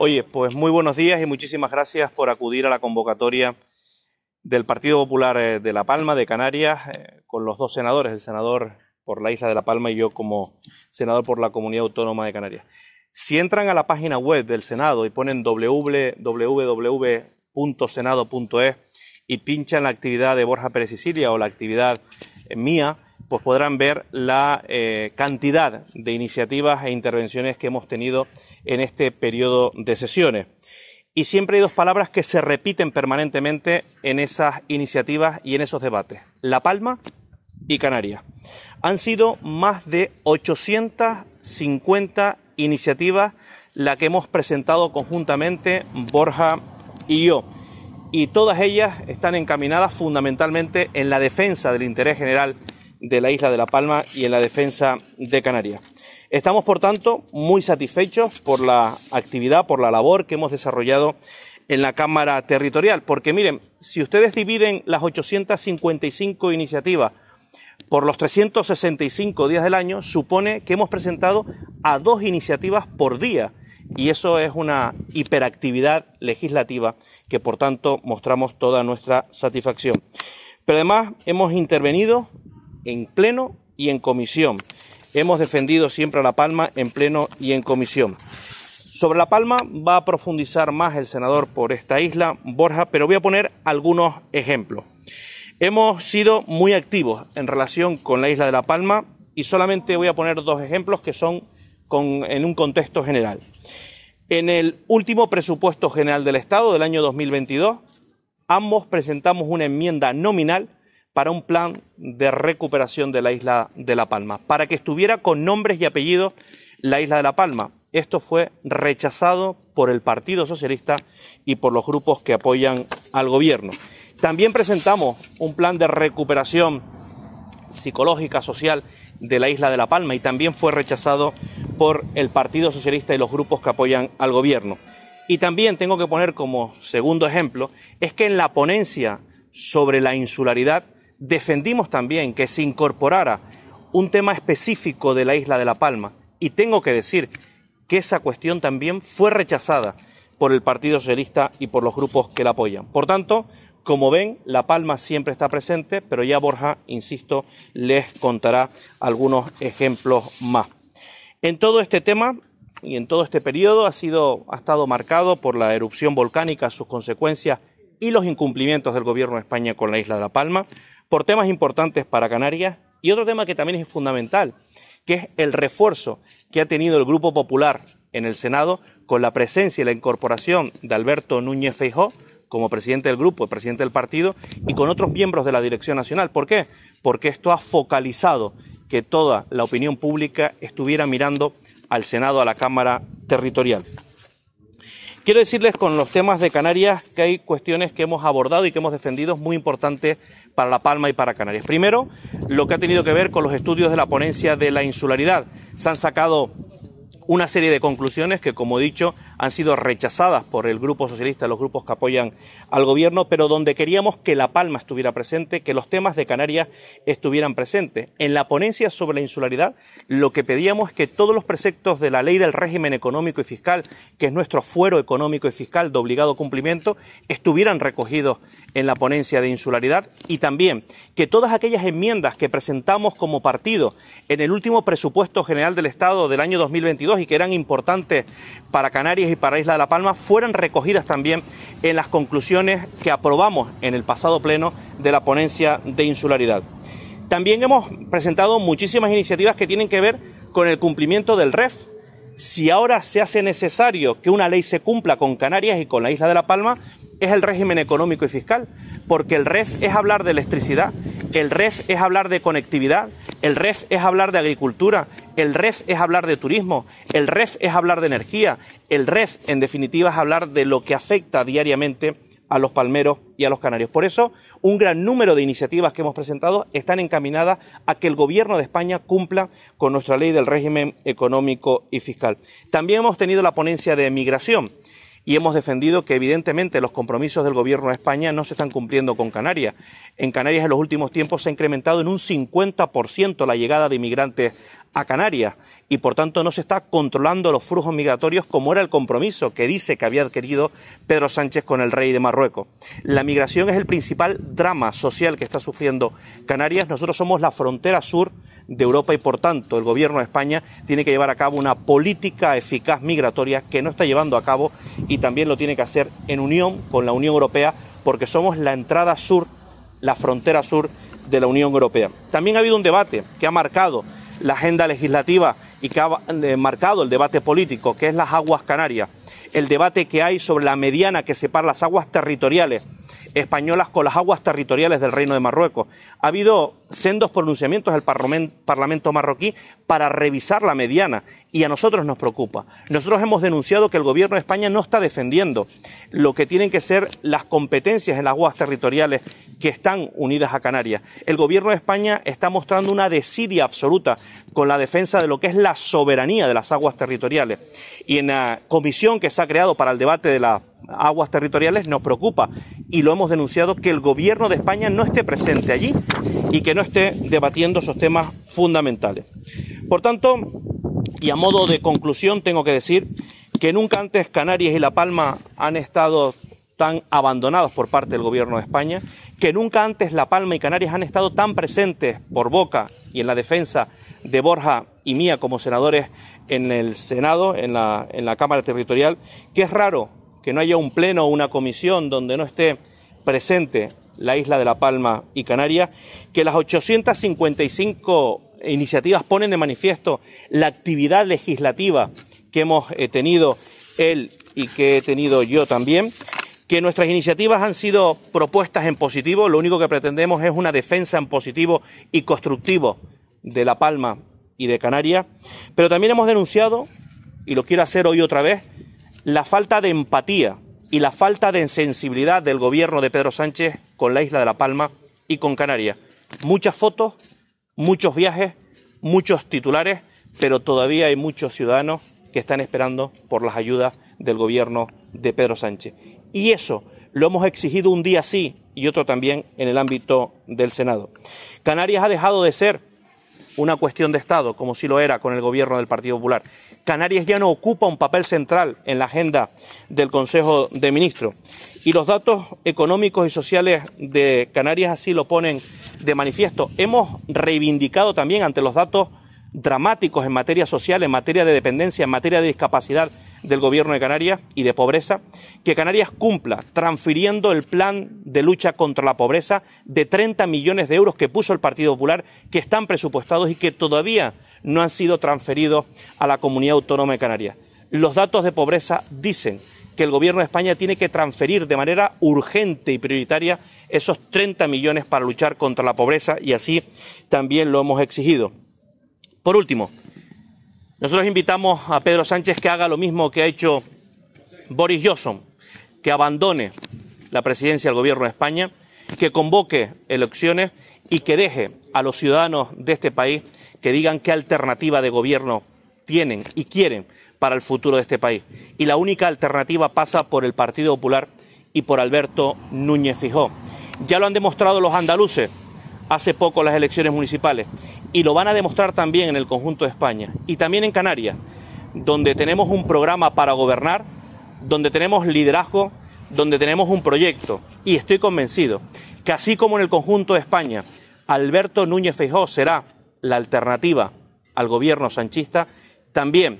Oye, pues muy buenos días y muchísimas gracias por acudir a la convocatoria del Partido Popular eh, de La Palma, de Canarias, eh, con los dos senadores, el senador por la isla de La Palma y yo como senador por la Comunidad Autónoma de Canarias. Si entran a la página web del Senado y ponen www.senado.es y pinchan la actividad de Borja Pérez Sicilia o la actividad mía, pues podrán ver la eh, cantidad de iniciativas e intervenciones que hemos tenido en este periodo de sesiones. Y siempre hay dos palabras que se repiten permanentemente en esas iniciativas y en esos debates. La Palma y Canarias. Han sido más de 850 iniciativas la que hemos presentado conjuntamente Borja y yo. Y todas ellas están encaminadas fundamentalmente en la defensa del interés general de la isla de La Palma y en la defensa de Canarias. Estamos, por tanto, muy satisfechos por la actividad, por la labor que hemos desarrollado en la Cámara Territorial, porque miren, si ustedes dividen las 855 iniciativas por los 365 días del año, supone que hemos presentado a dos iniciativas por día. Y eso es una hiperactividad legislativa que, por tanto, mostramos toda nuestra satisfacción. Pero además hemos intervenido en pleno y en comisión. Hemos defendido siempre a La Palma en pleno y en comisión. Sobre La Palma va a profundizar más el senador por esta isla, Borja, pero voy a poner algunos ejemplos. Hemos sido muy activos en relación con la isla de La Palma y solamente voy a poner dos ejemplos que son con, en un contexto general. En el último presupuesto general del Estado del año 2022, ambos presentamos una enmienda nominal para un plan de recuperación de la isla de La Palma, para que estuviera con nombres y apellidos la isla de La Palma. Esto fue rechazado por el Partido Socialista y por los grupos que apoyan al gobierno. También presentamos un plan de recuperación psicológica, social de la isla de La Palma y también fue rechazado por el Partido Socialista y los grupos que apoyan al gobierno. Y también tengo que poner como segundo ejemplo es que en la ponencia sobre la insularidad defendimos también que se incorporara un tema específico de la isla de La Palma. Y tengo que decir que esa cuestión también fue rechazada por el Partido Socialista y por los grupos que la apoyan. Por tanto, como ven, La Palma siempre está presente, pero ya Borja, insisto, les contará algunos ejemplos más. En todo este tema y en todo este periodo ha, sido, ha estado marcado por la erupción volcánica, sus consecuencias y los incumplimientos del Gobierno de España con la isla de La Palma, por temas importantes para Canarias y otro tema que también es fundamental, que es el refuerzo que ha tenido el Grupo Popular en el Senado con la presencia y la incorporación de Alberto Núñez Feijó como presidente del grupo, presidente del partido, y con otros miembros de la Dirección Nacional. ¿Por qué? Porque esto ha focalizado que toda la opinión pública estuviera mirando al Senado, a la Cámara Territorial. Quiero decirles con los temas de Canarias que hay cuestiones que hemos abordado y que hemos defendido muy importantes para La Palma y para Canarias. Primero, lo que ha tenido que ver con los estudios de la ponencia de la insularidad. Se han sacado una serie de conclusiones que, como he dicho, han sido rechazadas por el Grupo Socialista, los grupos que apoyan al Gobierno, pero donde queríamos que La Palma estuviera presente, que los temas de Canarias estuvieran presentes. En la ponencia sobre la insularidad, lo que pedíamos es que todos los preceptos de la ley del régimen económico y fiscal, que es nuestro fuero económico y fiscal de obligado cumplimiento, estuvieran recogidos en la ponencia de insularidad y también que todas aquellas enmiendas que presentamos como partido en el último presupuesto general del Estado del año 2022, y que eran importantes para Canarias y para Isla de la Palma fueran recogidas también en las conclusiones que aprobamos en el pasado pleno de la ponencia de insularidad. También hemos presentado muchísimas iniciativas que tienen que ver con el cumplimiento del REF. Si ahora se hace necesario que una ley se cumpla con Canarias y con la Isla de la Palma, es el régimen económico y fiscal, porque el REF es hablar de electricidad el REF es hablar de conectividad, el REF es hablar de agricultura, el REF es hablar de turismo, el REF es hablar de energía, el REF en definitiva es hablar de lo que afecta diariamente a los palmeros y a los canarios. Por eso, un gran número de iniciativas que hemos presentado están encaminadas a que el Gobierno de España cumpla con nuestra ley del régimen económico y fiscal. También hemos tenido la ponencia de migración y hemos defendido que evidentemente los compromisos del Gobierno de España no se están cumpliendo con Canarias. En Canarias en los últimos tiempos se ha incrementado en un 50% la llegada de inmigrantes a Canarias y por tanto no se está controlando los flujos migratorios como era el compromiso que dice que había adquirido Pedro Sánchez con el rey de Marruecos. La migración es el principal drama social que está sufriendo Canarias. Nosotros somos la frontera sur de Europa y por tanto el gobierno de España tiene que llevar a cabo una política eficaz migratoria que no está llevando a cabo y también lo tiene que hacer en unión con la Unión Europea porque somos la entrada sur, la frontera sur de la Unión Europea. También ha habido un debate que ha marcado la agenda legislativa y que ha eh, marcado el debate político, que es las aguas canarias, el debate que hay sobre la mediana que separa las aguas territoriales españolas con las aguas territoriales del Reino de Marruecos. Ha habido sendos pronunciamientos del Parlamento marroquí para revisar la mediana y a nosotros nos preocupa. Nosotros hemos denunciado que el Gobierno de España no está defendiendo lo que tienen que ser las competencias en las aguas territoriales que están unidas a Canarias. El Gobierno de España está mostrando una desidia absoluta con la defensa de lo que es la soberanía de las aguas territoriales. Y en la comisión que se ha creado para el debate de la aguas territoriales nos preocupa y lo hemos denunciado que el gobierno de España no esté presente allí y que no esté debatiendo esos temas fundamentales. Por tanto, y a modo de conclusión, tengo que decir que nunca antes Canarias y La Palma han estado tan abandonados por parte del gobierno de España, que nunca antes La Palma y Canarias han estado tan presentes por boca y en la defensa de Borja y mía como senadores en el Senado, en la, en la Cámara Territorial, que es raro que no haya un pleno o una comisión donde no esté presente la isla de La Palma y Canarias, que las 855 iniciativas ponen de manifiesto la actividad legislativa que hemos eh, tenido él y que he tenido yo también, que nuestras iniciativas han sido propuestas en positivo, lo único que pretendemos es una defensa en positivo y constructivo de La Palma y de Canarias, pero también hemos denunciado, y lo quiero hacer hoy otra vez, la falta de empatía y la falta de sensibilidad del gobierno de Pedro Sánchez con la isla de La Palma y con Canarias. Muchas fotos, muchos viajes, muchos titulares, pero todavía hay muchos ciudadanos que están esperando por las ayudas del gobierno de Pedro Sánchez. Y eso lo hemos exigido un día sí y otro también en el ámbito del Senado. Canarias ha dejado de ser una cuestión de Estado, como si lo era con el gobierno del Partido Popular. Canarias ya no ocupa un papel central en la agenda del Consejo de Ministros. Y los datos económicos y sociales de Canarias así lo ponen de manifiesto. Hemos reivindicado también ante los datos dramáticos en materia social, en materia de dependencia, en materia de discapacidad del Gobierno de Canarias y de pobreza, que Canarias cumpla transfiriendo el plan de lucha contra la pobreza de 30 millones de euros que puso el Partido Popular, que están presupuestados y que todavía no han sido transferidos a la Comunidad Autónoma de Canarias. Los datos de pobreza dicen que el Gobierno de España tiene que transferir de manera urgente y prioritaria esos 30 millones para luchar contra la pobreza y así también lo hemos exigido. Por último, nosotros invitamos a Pedro Sánchez que haga lo mismo que ha hecho Boris Johnson, que abandone la presidencia del gobierno de España, que convoque elecciones y que deje a los ciudadanos de este país que digan qué alternativa de gobierno tienen y quieren para el futuro de este país. Y la única alternativa pasa por el Partido Popular y por Alberto Núñez Fijó. Ya lo han demostrado los andaluces hace poco las elecciones municipales y lo van a demostrar también en el conjunto de España y también en Canarias, donde tenemos un programa para gobernar, donde tenemos liderazgo, donde tenemos un proyecto y estoy convencido que así como en el conjunto de España, Alberto Núñez Feijóo será la alternativa al gobierno sanchista, también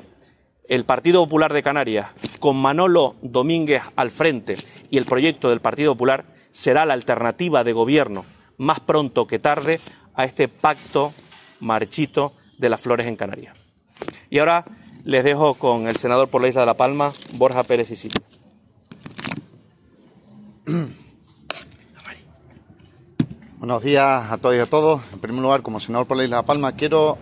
el Partido Popular de Canarias, con Manolo Domínguez al frente y el proyecto del Partido Popular, será la alternativa de gobierno más pronto que tarde a este pacto marchito de las flores en Canarias. Y ahora les dejo con el senador por la isla de La Palma, Borja Pérez y Buenos días a todos y a todos. En primer lugar, como senador por la isla de La Palma, quiero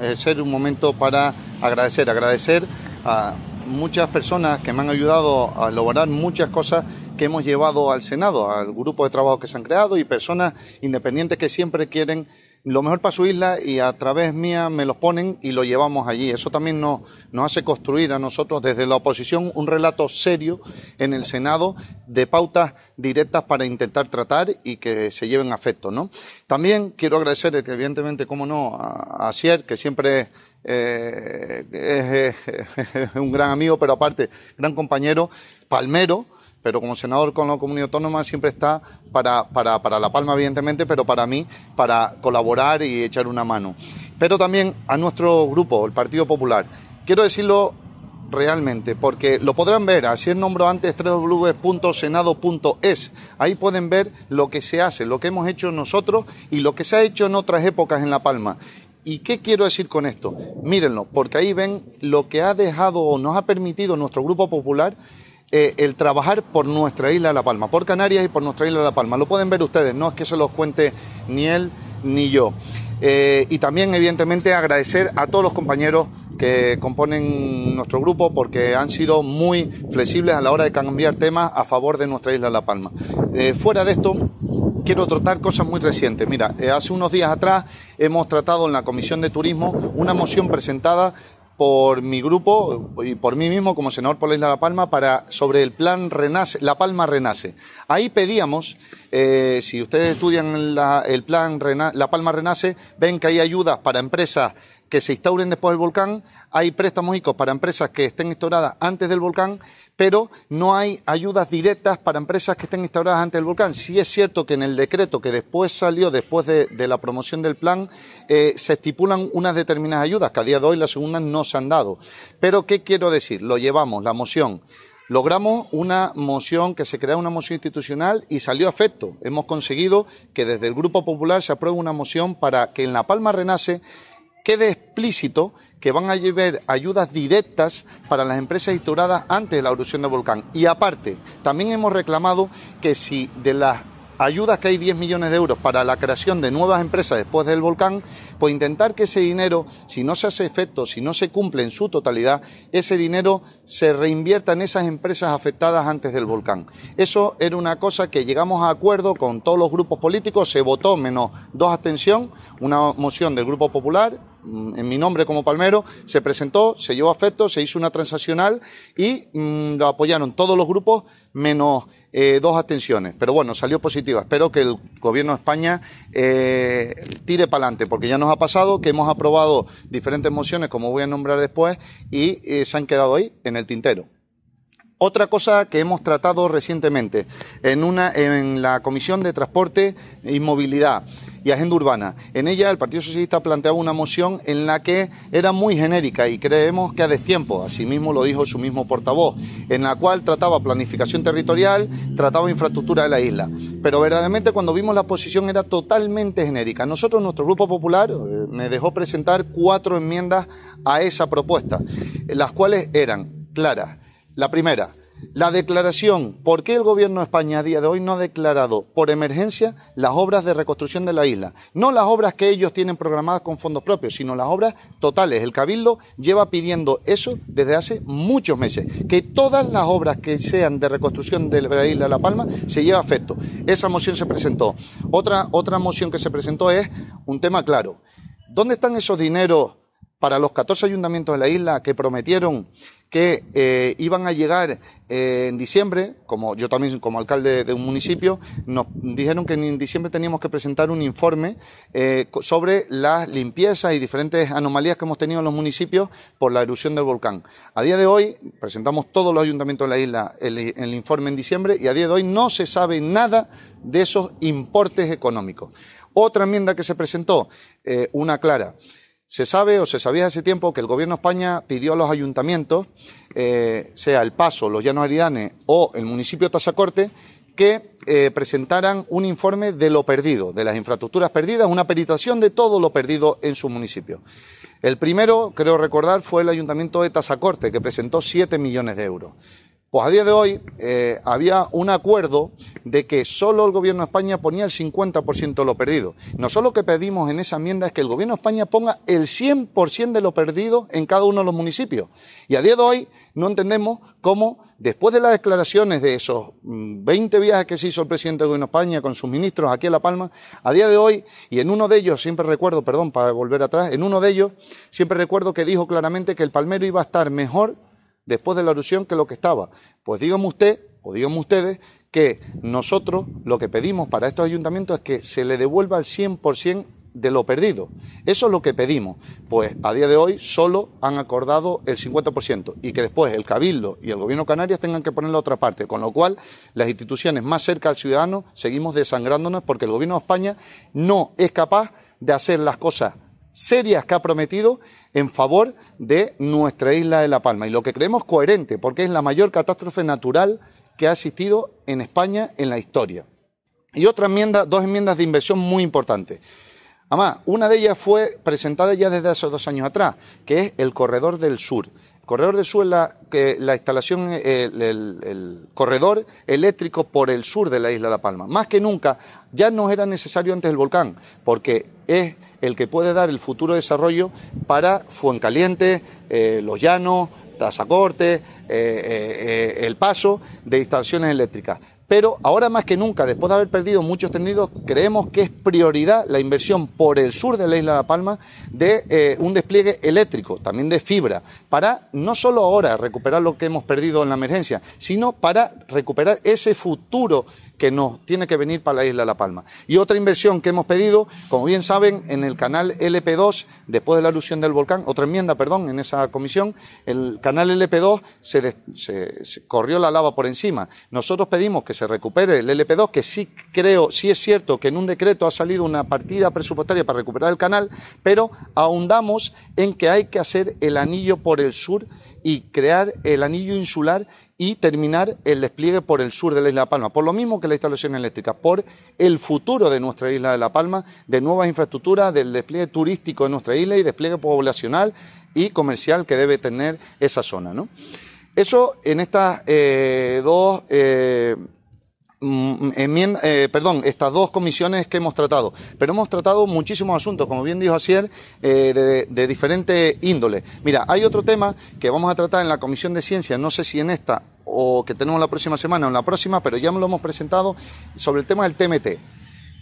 eh, ser un momento para agradecer, agradecer a muchas personas que me han ayudado a lograr muchas cosas que hemos llevado al Senado, al grupo de trabajo que se han creado y personas independientes que siempre quieren lo mejor para su isla y a través mía me los ponen y lo llevamos allí. Eso también nos, hace construir a nosotros desde la oposición un relato serio en el Senado de pautas directas para intentar tratar y que se lleven a efecto. ¿no? También quiero agradecer, evidentemente, como no, a, Cier, que siempre eh, es un gran amigo, pero aparte, gran compañero, Palmero, pero como senador con la comunidad autónoma siempre está para, para, La Palma, evidentemente, pero para mí, para colaborar y echar una mano. Pero también a nuestro grupo, el Partido Popular. Quiero decirlo realmente, porque lo podrán ver, así el nombro antes, www.senado.es. Ahí pueden ver lo que se hace, lo que hemos hecho nosotros y lo que se ha hecho en otras épocas en La Palma. ¿Y qué quiero decir con esto? Mírenlo, porque ahí ven lo que ha dejado o nos ha permitido nuestro Grupo Popular eh, el trabajar por nuestra isla La Palma, por Canarias y por nuestra isla La Palma. Lo pueden ver ustedes, no es que se los cuente ni él ni yo. Eh, y también, evidentemente, agradecer a todos los compañeros que componen nuestro grupo porque han sido muy flexibles a la hora de cambiar temas a favor de nuestra isla La Palma. Eh, fuera de esto, quiero tratar cosas muy recientes. Mira, hace unos días atrás hemos tratado en la Comisión de Turismo una moción presentada por mi grupo y por mí mismo como senador por la Isla de La Palma para sobre el plan Renace, La Palma Renace. Ahí pedíamos, eh, si ustedes estudian el plan La Palma Renace, ven que hay ayudas para empresas que se instauren después del volcán, hay préstamos ICO para empresas que estén instauradas antes del volcán, pero no hay ayudas directas para empresas que estén instauradas antes del volcán. Sí es cierto que en el decreto que después salió, después de, la promoción del plan, eh, se estipulan unas determinadas ayudas, que a día de hoy las segundas no se han dado. Pero, ¿qué quiero decir? Lo llevamos, la moción. Logramos una moción que se crea una moción institucional y salió a efecto. Hemos conseguido que desde el Grupo Popular se apruebe una moción para que en La Palma Renace quede explícito que van a llevar ayudas directas para las empresas instauradas antes de la erupción del volcán. Y aparte, también hemos reclamado que si de las ayudas que hay 10 millones de euros para la creación de nuevas empresas después del volcán, pues intentar que ese dinero, si no se hace efecto, si no se cumple en su totalidad, ese dinero se reinvierta en esas empresas afectadas antes del volcán. Eso era una cosa que llegamos a acuerdo con todos los grupos políticos, se votó menos dos abstención, una moción del Grupo Popular, mm, en mi nombre como palmero, se presentó, se llevó a efecto, se hizo una transaccional y mm, lo apoyaron todos los grupos menos eh, dos abstenciones, pero bueno, salió positiva. Espero que el Gobierno de España eh, tire para adelante, porque ya nos ha pasado que hemos aprobado diferentes mociones, como voy a nombrar después, y eh, se han quedado ahí en el tintero. Otra cosa que hemos tratado recientemente en, una, en la Comisión de Transporte y Movilidad y agenda urbana. En ella el Partido Socialista planteaba una moción en la que era muy genérica y creemos que a destiempo, asimismo lo dijo su mismo portavoz, en la cual trataba planificación territorial, trataba infraestructura de la isla. Pero verdaderamente cuando vimos la posición era totalmente genérica. Nosotros, nuestro Grupo Popular, eh, me dejó presentar cuatro enmiendas a esa propuesta, las cuales eran claras. La primera, la declaración, ¿por qué el gobierno de España a día de hoy no ha declarado por emergencia las obras de reconstrucción de la isla? No las obras que ellos tienen programadas con fondos propios, sino las obras totales. El Cabildo lleva pidiendo eso desde hace muchos meses, que todas las obras que sean de reconstrucción de la isla de La Palma se lleve a efecto. Esa moción se presentó. Otra, otra moción que se presentó es un tema claro. ¿Dónde están esos dineros para los 14 ayuntamientos de la isla que prometieron que eh, iban a llegar eh, en diciembre, como yo también como alcalde de un municipio, nos dijeron que en diciembre teníamos que presentar un informe eh, sobre las limpiezas y diferentes anomalías que hemos tenido en los municipios por la erupción del volcán. A día de hoy presentamos todos los ayuntamientos de la isla en el informe en diciembre y a día de hoy no se sabe nada de esos importes económicos. Otra enmienda que se presentó, una clara. Se sabe o se sabía hace tiempo que el gobierno de España pidió a los ayuntamientos, eh, sea el Paso, los Llanos Aridanes o el municipio de Tazacorte, que eh, presentaran un informe de lo perdido, de las infraestructuras perdidas, una peritación de todo lo perdido en su municipio. El primero, creo recordar, fue el ayuntamiento de Tazacorte, que presentó 7 millones de euros. Pues a día de hoy eh, había un acuerdo de que solo el Gobierno de España ponía el 50% de lo perdido. Nosotros lo que pedimos en esa enmienda es que el Gobierno de España ponga el 100% de lo perdido en cada uno de los municipios. Y a día de hoy no entendemos cómo, después de las declaraciones de esos 20 mm, viajes que se hizo el presidente del Gobierno de España con sus ministros aquí en La Palma, a día de hoy, y en uno de ellos, siempre recuerdo, perdón, para volver atrás, en uno de ellos, siempre recuerdo que dijo claramente que el Palmero iba a estar mejor después de la erupción que lo que estaba. Pues dígame usted, o díganme ustedes, que nosotros lo que pedimos para estos ayuntamientos es que se le devuelva el 100% de lo perdido. Eso es lo que pedimos. Pues a día de hoy solo han acordado el 50% y que después el Cabildo y el Gobierno Canarias tengan que poner la otra parte. Con lo cual, las instituciones más cerca al ciudadano seguimos desangrándonos porque el Gobierno de España no es capaz de hacer las cosas serias que ha prometido en favor de nuestra isla de La Palma. Y lo que creemos coherente, porque es la mayor catástrofe natural que ha existido en España en la historia. Y otra enmienda, dos enmiendas de inversión muy importantes. Además, una de ellas fue presentada ya desde hace dos años atrás, que es el Corredor del Sur. El Corredor del Sur es la, instalación, el, el, corredor eléctrico por el sur de la isla de La Palma. Más que nunca, ya no era necesario antes el volcán, porque es el que puede dar el futuro desarrollo para Fuencaliente, eh, Los Llanos, Tazacorte, eh, eh, el paso de instalaciones eléctricas. Pero ahora más que nunca, después de haber perdido muchos tendidos, creemos que es prioridad la inversión por el sur de la isla de La Palma de un despliegue eléctrico, también de fibra, para no solo ahora recuperar lo que hemos perdido en la emergencia, sino para recuperar ese futuro que no, tiene que venir para la isla de La Palma. Y otra inversión que hemos pedido, como bien saben, en el canal LP2, después de la alusión del volcán, otra enmienda, perdón, en esa comisión, el canal LP2 se corrió la lava por encima. Nosotros pedimos que se recupere el LP2, que sí creo, sí es cierto que en un decreto ha salido una partida presupuestaria para recuperar el canal, pero ahondamos en que hay que hacer el anillo por el sur y crear el anillo insular y terminar el despliegue por el sur de la isla de Palma, por lo mismo que la instalación eléctrica, por el futuro de nuestra isla de La Palma, de nuevas infraestructuras, del despliegue turístico de nuestra isla y despliegue poblacional y comercial que debe tener esa zona. ¿no? Eso en estas eh, dos eh, Mm, enmienda, eh, perdón, estas dos comisiones que hemos tratado. Pero hemos tratado muchísimos asuntos, como bien dijo Asier, eh, de, diferentes índoles. Mira, hay otro tema que vamos a tratar en la Comisión de Ciencias, no sé si en esta o que tenemos la próxima semana o en la próxima, pero ya me lo hemos presentado sobre el tema del TMT.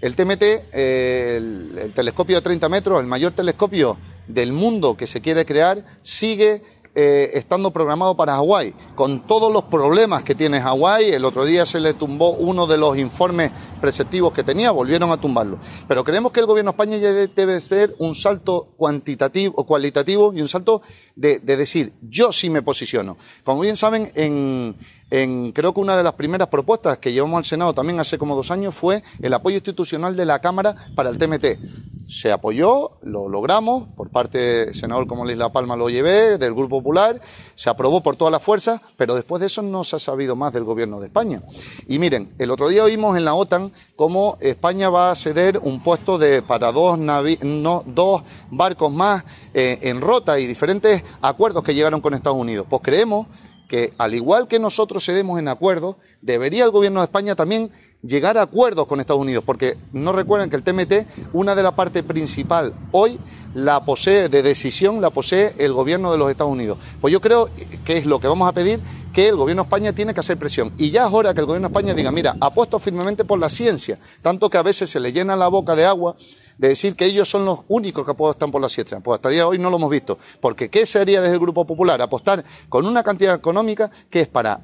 El TMT, eh, el, el telescopio de 30 metros, el mayor telescopio del mundo que se quiere crear, sigue eh, estando programado para Hawái, con todos los problemas que tiene Hawái. El otro día se le tumbó uno de los informes preceptivos que tenía, volvieron a tumbarlo. Pero creemos que el gobierno de España ya debe ser un salto cuantitativo o cualitativo y un salto de, decir, yo sí me posiciono. Como bien saben, en, en, creo que una de las primeras propuestas que llevamos al Senado también hace como dos años fue el apoyo institucional de la Cámara para el TMT se apoyó, lo logramos, por parte del senador como La Palma lo llevé, del Grupo Popular, se aprobó por todas las fuerzas, pero después de eso no se ha sabido más del gobierno de España. Y miren, el otro día oímos en la OTAN cómo España va a ceder un puesto de, para dos, navi, no, dos barcos más eh, en rota y diferentes acuerdos que llegaron con Estados Unidos. Pues creemos que, al igual que nosotros cedemos en acuerdos, debería el gobierno de España también llegar a acuerdos con Estados Unidos, porque no recuerden que el TMT, una de las partes principal hoy, la posee de decisión, la posee el gobierno de los Estados Unidos. Pues yo creo que es lo que vamos a pedir, que el gobierno de España tiene que hacer presión. Y ya es hora que el gobierno de España diga, mira, apuesto firmemente por la ciencia, tanto que a veces se le llena la boca de agua de decir que ellos son los únicos que apuestan por la ciencia. Pues hasta día hoy no lo hemos visto, porque ¿qué sería desde el Grupo Popular? Apostar con una cantidad económica que es para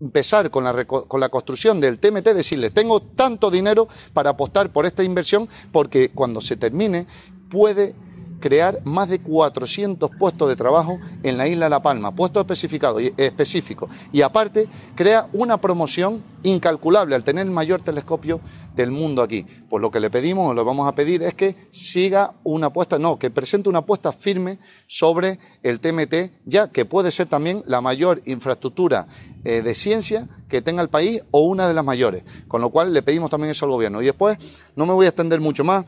empezar con la, con la construcción del TMT, decirle, tengo tanto dinero para apostar por esta inversión, porque cuando se termine puede crear más de 400 puestos de trabajo en la isla de La Palma, puestos especificados y específicos. Y aparte, crea una promoción incalculable al tener el mayor telescopio del mundo aquí. Pues lo que le pedimos, o lo vamos a pedir, es que siga una apuesta, no, que presente una apuesta firme sobre el TMT, ya que puede ser también la mayor infraestructura eh, de ciencia que tenga el país o una de las mayores. Con lo cual le pedimos también eso al gobierno. Y después, no me voy a extender mucho más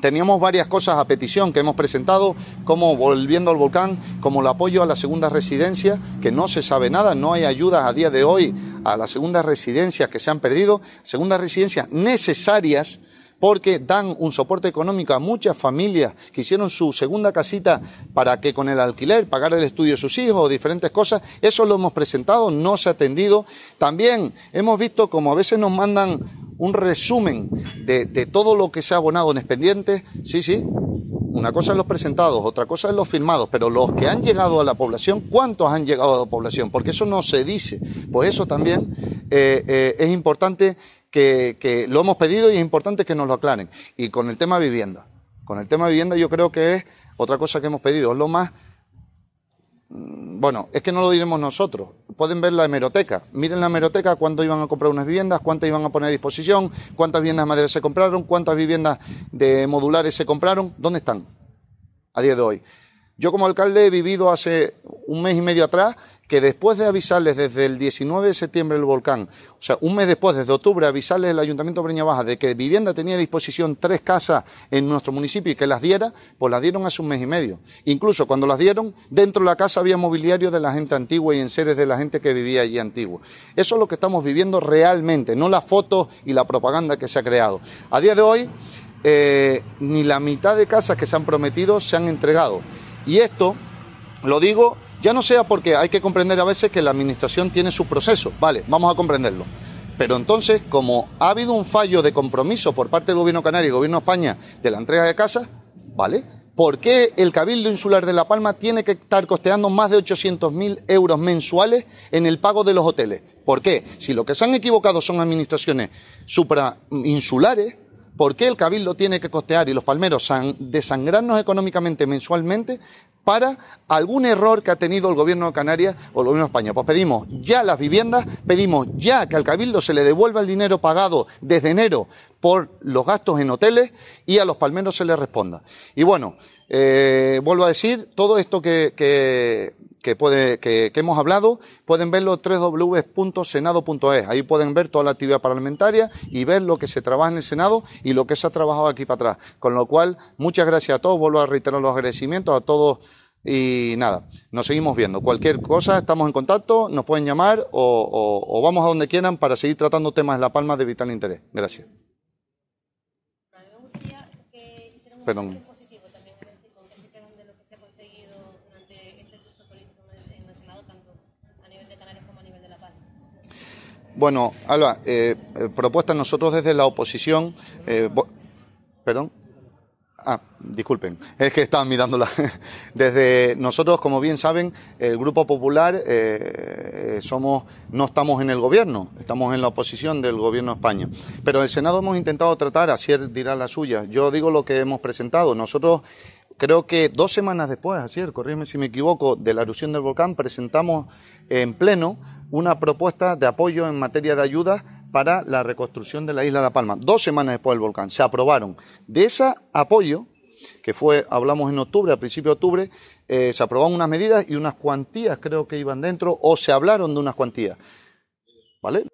teníamos varias cosas a petición que hemos presentado, como volviendo al volcán, como el apoyo a la segunda residencia, que no se sabe nada, no hay ayuda a día de hoy a las segundas residencias que se han perdido, segundas residencias necesarias porque dan un soporte económico a muchas familias que hicieron su segunda casita para que con el alquiler pagar el estudio de sus hijos o diferentes cosas. Eso lo hemos presentado, no se ha atendido. También hemos visto como a veces nos mandan un resumen de, todo lo que se ha abonado en expedientes. Sí, sí, una cosa es los presentados, otra cosa es los firmados, pero los que han llegado a la población, ¿cuántos han llegado a la población? Porque eso no se dice. Pues eso también eh, eh, es importante que, lo hemos pedido y es importante que nos lo aclaren. Y con el tema vivienda. Con el tema vivienda yo creo que es otra cosa que hemos pedido. Es lo más... Mm, bueno, es que no lo diremos nosotros. Pueden ver la hemeroteca. Miren la hemeroteca, cuánto iban a comprar unas viviendas, cuántas iban a poner a disposición, cuántas viviendas de madera se compraron, cuántas viviendas de modulares se compraron. ¿Dónde están? A día de hoy. Yo como alcalde he vivido hace un mes y medio atrás que después de avisarles desde el 19 de septiembre el volcán, o sea, un mes después, desde octubre, avisarles el Ayuntamiento de Breña Baja de que vivienda tenía a disposición tres casas en nuestro municipio y que las diera, pues las dieron hace un mes y medio. Incluso cuando las dieron, dentro de la casa había mobiliario de la gente antigua y enseres de la gente que vivía allí antigua. Eso es lo que estamos viviendo realmente, no las fotos y la propaganda que se ha creado. A día de hoy, eh, ni la mitad de casas que se han prometido se han entregado. Y esto lo digo ya no sea porque hay que comprender a veces que la administración tiene su proceso, vale, vamos a comprenderlo. Pero entonces, como ha habido un fallo de compromiso por parte del Gobierno Canario y Gobierno de España de la entrega de casas, vale, ¿por qué el Cabildo Insular de La Palma tiene que estar costeando más de 800.000 euros mensuales en el pago de los hoteles? ¿Por qué? Si lo que se han equivocado son administraciones suprainsulares, ¿Por qué el Cabildo tiene que costear y los palmeros desangrarnos económicamente mensualmente para algún error que ha tenido el gobierno de Canarias o el gobierno de España. Pues pedimos ya las viviendas, pedimos ya que al Cabildo se le devuelva el dinero pagado desde enero por los gastos en hoteles y a los palmeros se les responda. Y bueno, eh, vuelvo a decir, todo esto que, que que, hemos hablado, pueden verlo www.senado.es. Ahí pueden ver toda la actividad parlamentaria y ver lo que se trabaja en el Senado y lo que se ha trabajado aquí para atrás. Con lo cual, muchas gracias a todos. Vuelvo a reiterar los agradecimientos a todos. Y nada, nos seguimos viendo. Cualquier cosa, estamos en contacto, nos pueden llamar o, o vamos a donde quieran para seguir tratando temas de La Palma de vital interés. Gracias. Eh, Perdón. Bueno, Alba, eh, eh, propuesta nosotros desde la oposición. Eh, ¿Perdón? Ah, disculpen, es que estaban mirándola. Desde nosotros, como bien saben, el Grupo Popular somos, no estamos en el gobierno, estamos en la oposición del gobierno español. España. Pero el Senado hemos intentado tratar, así dirá la suya. Yo digo lo que hemos presentado. Nosotros creo que dos semanas después, así, corrígeme si me equivoco, de la erupción del volcán, presentamos en pleno una propuesta de apoyo en materia de ayuda para la reconstrucción de la isla de La Palma. Dos semanas después del volcán se aprobaron. De ese apoyo, que fue, hablamos en octubre, a principios de octubre, eh, se aprobaron unas medidas y unas cuantías creo que iban dentro, o se hablaron de unas cuantías. ¿Vale?